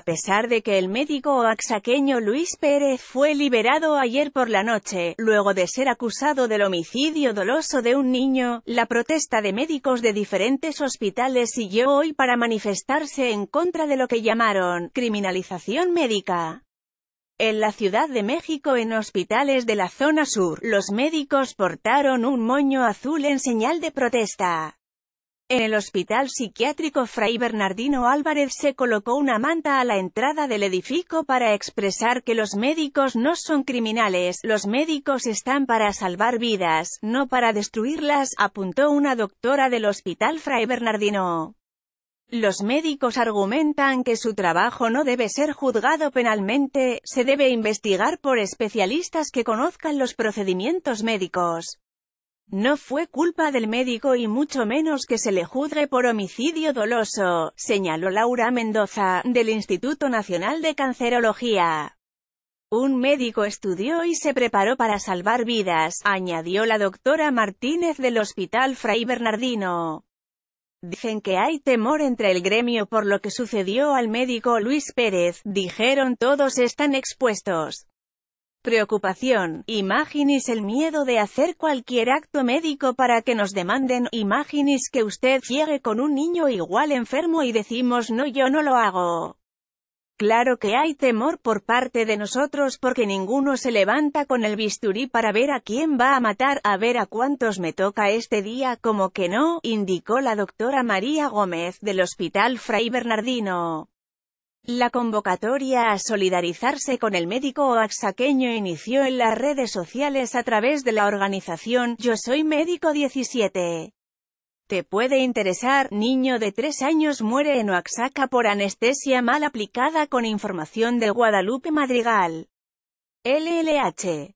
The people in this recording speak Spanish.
a pesar de que el médico oaxaqueño Luis Pérez fue liberado ayer por la noche, luego de ser acusado del homicidio doloso de un niño, la protesta de médicos de diferentes hospitales siguió hoy para manifestarse en contra de lo que llamaron «criminalización médica». En la Ciudad de México en hospitales de la zona sur, los médicos portaron un moño azul en señal de protesta. En el hospital psiquiátrico Fray Bernardino Álvarez se colocó una manta a la entrada del edificio para expresar que los médicos no son criminales, los médicos están para salvar vidas, no para destruirlas, apuntó una doctora del hospital Fray Bernardino. Los médicos argumentan que su trabajo no debe ser juzgado penalmente, se debe investigar por especialistas que conozcan los procedimientos médicos. No fue culpa del médico y mucho menos que se le juzgue por homicidio doloso, señaló Laura Mendoza, del Instituto Nacional de Cancerología. Un médico estudió y se preparó para salvar vidas, añadió la doctora Martínez del Hospital Fray Bernardino. Dicen que hay temor entre el gremio por lo que sucedió al médico Luis Pérez, dijeron todos están expuestos. Preocupación. Imaginis el miedo de hacer cualquier acto médico para que nos demanden. Imaginis que usted llegue con un niño igual enfermo y decimos no yo no lo hago. Claro que hay temor por parte de nosotros porque ninguno se levanta con el bisturí para ver a quién va a matar, a ver a cuántos me toca este día, como que no, indicó la doctora María Gómez del Hospital Fray Bernardino. La convocatoria a solidarizarse con el médico oaxaqueño inició en las redes sociales a través de la organización Yo Soy Médico 17. Te puede interesar, niño de 3 años muere en Oaxaca por anestesia mal aplicada con información del Guadalupe Madrigal. LLH.